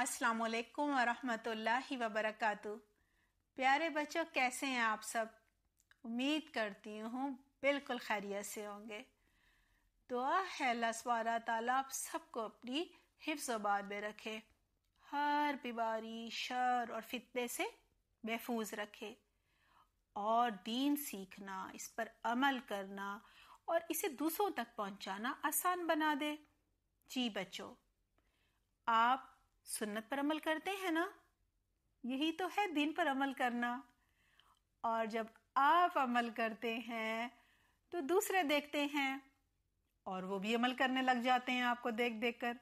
अस्सलाम वालेकुम रहमतुल्लाहि व बरकातहू प्यारे बच्चों कैसे हैं आप सब उम्मीद करती हूँ बिल्कुल खैरियत से होंगे दुआ है अल्लाह सवारा ताला आप सबको अपनी हिफ्स बाद में रखे हर बीमारी शर और फितने से महफूज रखे और दीन सीखना इस पर अमल करना और इसे दूसरों तक पहुंचाना आसान बना दे जी बच्चों आप सुन्नत पर अमल करते हैं ना यही तो है दिन पर अमल करना और जब आप अमल करते हैं तो दूसरे देखते हैं और वो भी अमल करने लग जाते हैं आपको देख देख कर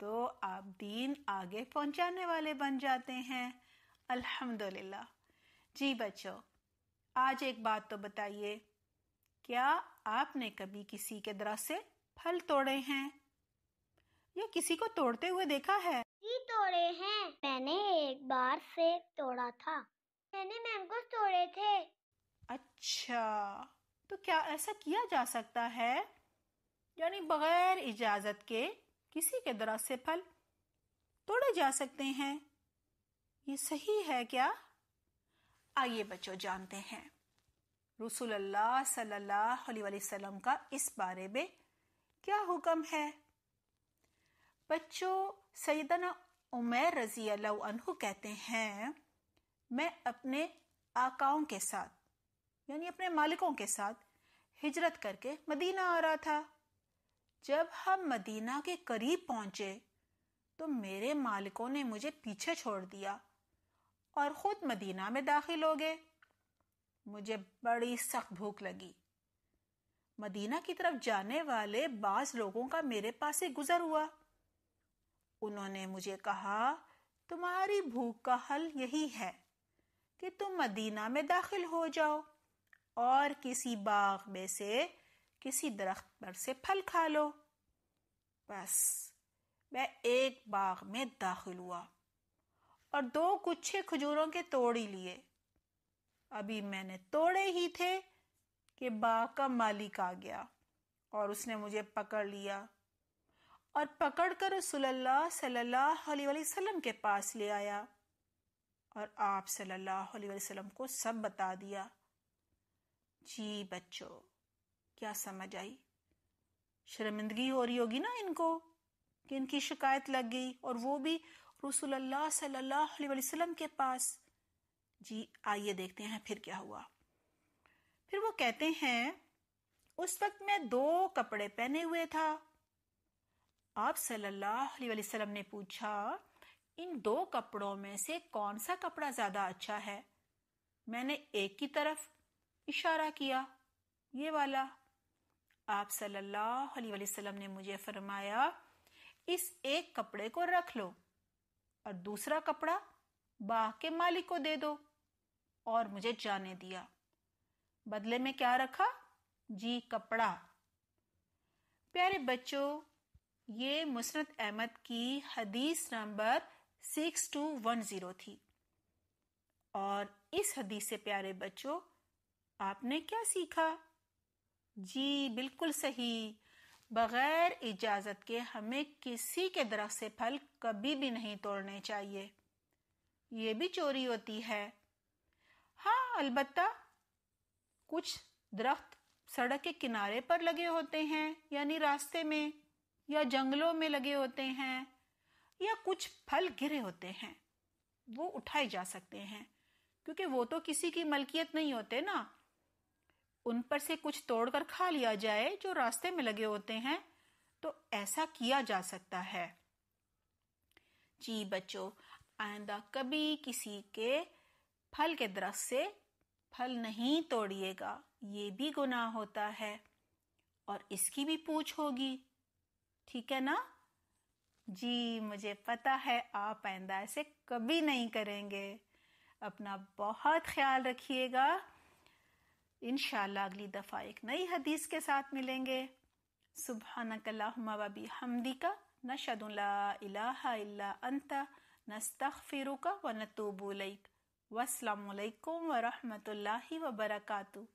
तो आप दीन आगे पहुंचाने वाले बन जाते हैं अल्हम्दुलिल्लाह जी बच्चों आज एक बात तो बताइए क्या आपने कभी किसी के दरख्त से फल तोड़े हैं या किसी को तोड़ते हुए देखा है तोड़े हैं मैंने एक बार से तोड़ा था मैंने मैंगोस तोड़े थे अच्छा तो क्या ऐसा किया जा सकता है यानी बगैर इजाजत के किसी के दरख्त से फल तोड़े जा सकते हैं ये सही है क्या आइए बच्चों जानते हैं रसूल अल्लाह सल्लल्लाहु अलैहि वसल्लम का इस बारे में क्या हुक्म है बच्चों सैदना उमर रजी अल्लाह कहते हैं मैं अपने आकाओं के साथ यानी अपने मालिकों के साथ हिजरत करके मदीना आ रहा था जब हम मदीना के करीब पहुंचे तो मेरे मालिकों ने मुझे पीछे छोड़ दिया और खुद मदीना में दाखिल हो गए मुझे बड़ी सख्त भूख लगी मदीना की तरफ जाने वाले बाज लोगों का मेरे पास से गुजर हुआ उन्होंने मुझे कहा तुम्हारी भूख का हल यही है कि तुम मदीना में दाखिल हो जाओ और किसी बाग में से किसी दरख्त पर से फल खा लो बस मैं एक बाग में दाखिल हुआ और दो गुच्छे खजूरों के तोड़ ही लिए अभी मैंने तोड़े ही थे कि बाग का मालिक आ गया और उसने मुझे पकड़ लिया और पकड़कर रसुल्लाह सल्लल्लाहु अलैहि वसल्लम के पास ले आया और आप सल्लल्लाहु अलैहि वसल्लम को सब बता दिया जी बच्चों क्या समझ आई शर्मिंदगी हो रही होगी ना इनको कि इनकी शिकायत लग गई और वो भी रसुल्लाह सल्लल्लाहु अलैहि वसल्लम के पास जी आइए देखते हैं फिर क्या हुआ फिर वो कहते हैं उस वक्त मैं दो कपड़े पहने हुए था आप सल्लल्लाहु अलैहि वसल्लम ने पूछा इन दो कपड़ों में से कौन सा कपड़ा ज़्यादा अच्छा है मैंने एक की तरफ इशारा किया ये वाला आप सल्लल्लाहु अलैहि वसल्लम ने मुझे फरमाया इस एक कपड़े को रख लो और दूसरा कपड़ा बाह के मालिक को दे दो और मुझे जाने दिया बदले में क्या रखा जी कपड़ा प्यारे बच्चों ये मुसरत अहमद की हदीस number six two one zero थी और इस हदीस से प्यारे बच्चों आपने क्या सीखा जी बिल्कुल सही बगैर इजाजत के हमें किसी के दरख्त से फल कभी भी नहीं तोड़ने चाहिए ये भी चोरी होती है हाँ अलबत्ता कुछ दरख्त सड़क के किनारे पर लगे होते हैं यानी रास्ते में या जंगलों में लगे होते हैं या कुछ फल गिरे होते हैं वो उठाए जा सकते हैं क्योंकि वो तो किसी की मलकियत नहीं होते ना उन पर से कुछ तोड़कर खा लिया जाए जो रास्ते में लगे होते हैं तो ऐसा किया जा सकता है जी बच्चों आइंदा कभी किसी के फल के दरख्त से फल नहीं तोड़िएगा ये भी गुनाह होता है और इसकी भी पूछ होगी ठीक है ना जी मुझे पता है आप आइंदा ऐसे कभी नहीं करेंगे अपना बहुत ख्याल रखिएगा इन अगली दफ़ा एक नई हदीस के साथ मिलेंगे सुबह नकलाबी हमदी का नशदुल्ला अंता नस्तफ़िरुका व नतूबुलक वसलम वरहमत व वबरकू